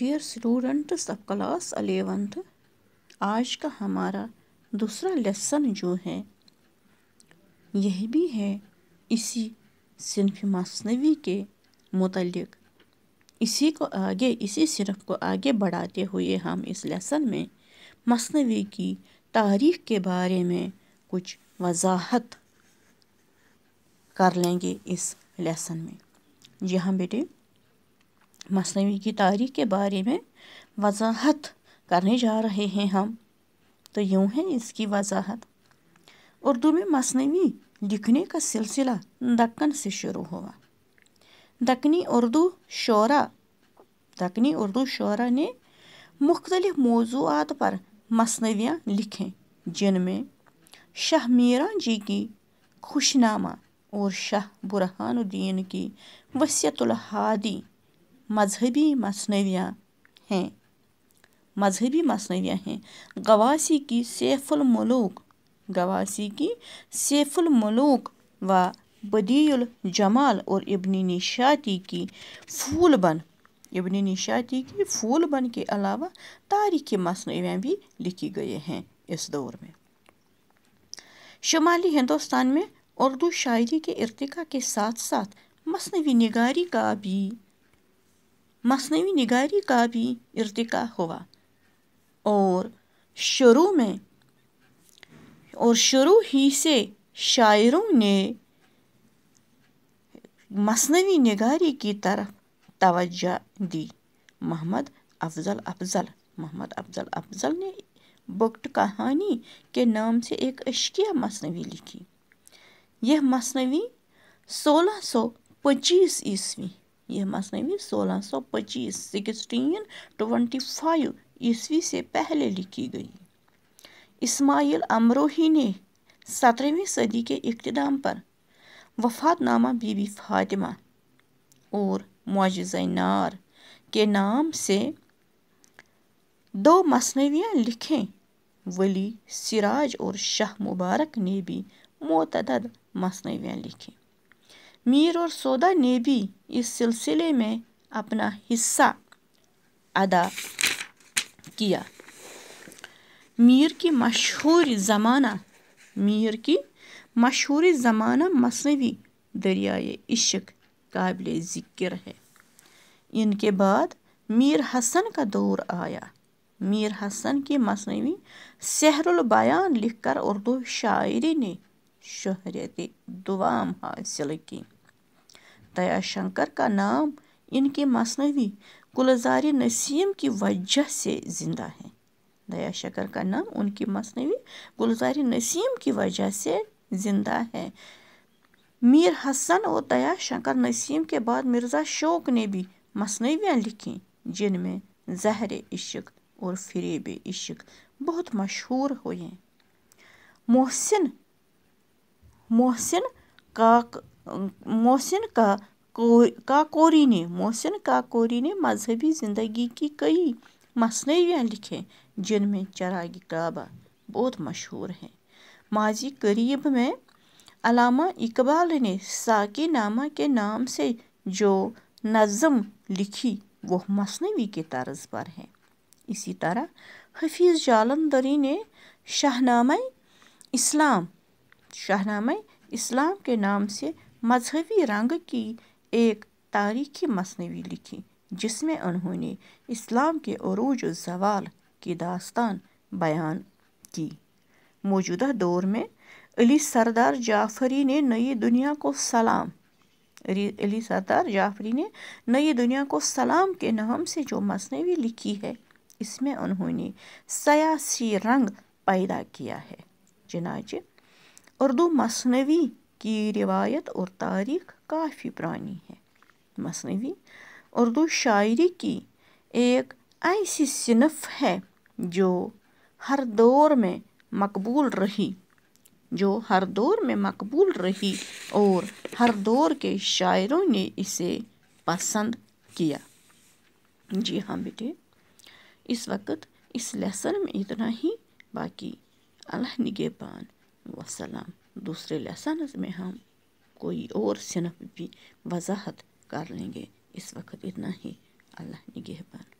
dear students of class eleventh आज का हमारा दूसरा लेसन जो है यह भी है इसी सिनफ मसनवी के मतलब इसी को आगे इसी सिर्फ़ को आगे बढ़ाते हुए हम इस लेसन में मसनवी की तारीख़ के बारे में कुछ वजाहत कर लेंगे इस लेसन में जी हाँ बेटे मसनवी की तारीख के बारे में वजाहत करने जा रहे हैं हम तो यूँ है इसकी वजाहत उर्दू में मसनवी लिखने का सिलसिला दक्कन से शुरू हुआ दक्कनी उर्दू शोरा दक्कनी उर्दू शोरा ने मुख्तलिफ मौजूद पर मसनवियाँ लिखें जिनमें शाह मीरा जी की खुशनामा और शाह बुरहानुद्दीन की वसीतुल हादी मजहबी मसनवियाँ हैं मजहबी मसनविया हैं गवासी की सैफुलमलूक गवासी की सैफुलमलूक व बदील जमाल और इब्न निशाती की फूल बन इब्न निशाती की फूल बन के अलावा तारीखी मसनवियाँ भी लिखी गए हैं इस दौर में शुमाली हिंदुस्तान में उर्दू शायरी के इरतिका के साथ साथ मसनवी निगारी का भी मसनवी नगारी का भी इरतका हुआ और शुरू में और शुरू ही से शायरों ने मसनवी निगारी की तरफ तवज्जा दी मोहम्मद अफजल अफजल मोहम्मद अफजल अफजल ने बुक्ट कहानी के नाम से एक अश्किया मसनवी लिखी यह मसनवी सोलह सौ पच्चीस ईस्वी यह मसनवी सोलह सौ पच्चीस सिक्सटीन ट्वेंटी फाइव ईस्वी से पहले लिखी गई इस्माइल अमरोही ने सत्रहवीं सदी के इकतदाम पर वफातनामा बीबी फातिमा और मुआज़ नार के नाम से दो मसनवियाँ लिखें वली सिराज और शाह मुबारक ने भी मतदद मसनवियाँ लिखीं मीर और सौदा ने भी इस सिलसिले में अपना हिस्सा अदा किया मीर की मशहूर ज़माना मीर की मशहूर ज़माना मसनवी दरियाए इश्क काबिल ज़िक्र है इनके बाद मीर हसन का दौर आया मीर हसन की मसनवी सहरुलबयान लिखकर उर्दू शायरी ने शहरत दुआम हासिल की दया शंकर का नाम इनके मसनवी गुलजार नसीम की वजह से ज़िंदा है दया शंकर का नाम उनकी मसनवी गुलजार नसीम की वजह से ज़िंदा है मीर हसन और दया शंकर नसीम के बाद मिर्ज़ा शौक ने भी मसनवियाँ लिखीं जिनमें जहर इश्क और फिरेब इश्क बहुत मशहूर हुए मोहसिन मोहसिन काक मोहसिन का को काकोरी ने मोहसिन काकोरी ने मजहबी ज़िंदगी की कई मसनवियाँ लिखे जिनमें चराग काबा बहुत मशहूर हैं माजी करीब में अलामा इकबाल ने साकी नामा के नाम से जो नज़म लिखी वह मसनवी के तर्ज पर है इसी तरह हफीज़ जालंदरी ने शाहनामा इस्लाम शाहनामा इस्लाम के नाम से मजहबी रंग की एक तारीखी मसनवी लिखी जिसमें उन्होंने इस्लाम के अरूज जवाल की दास्तान बयान की मौजूदा दौर में अली सरदार जाफरी ने नई दुनिया को सलाम अली सरदार जाफरी ने नई दुनिया को सलाम के नाम से जो मसनवी लिखी है इसमें उन्होंने सयासी रंग पैदा किया है जनाज उर्दू मसनवी की रिवायत और तारीख काफ़ी पुरानी है मसनवी उर्दू शायरी की एक ऐसी सिनफ है जो हर दौर में मकबूल रही जो हर दौर में मकबूल रही और हर दौर के शायरों ने इसे पसंद किया जी हाँ बेटे इस वक्त इस लेसन में इतना ही बाकी अल्लाह निगेबान वसलाम दूसरे लेसन में हम कोई और सिनफ भी वजाहत कर लेंगे इस वक्त इतना ही अल्लाह निगहबान